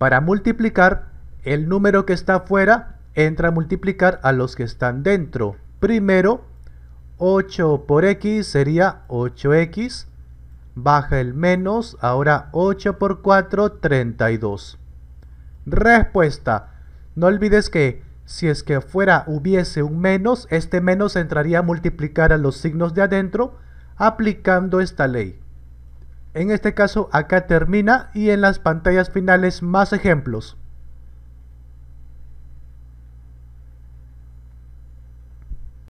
Para multiplicar, el número que está afuera entra a multiplicar a los que están dentro. Primero, 8 por x sería 8x. Baja el menos, ahora 8 por 4, 32. Respuesta. No olvides que si es que fuera hubiese un menos, este menos entraría a multiplicar a los signos de adentro aplicando esta ley. En este caso acá termina y en las pantallas finales más ejemplos.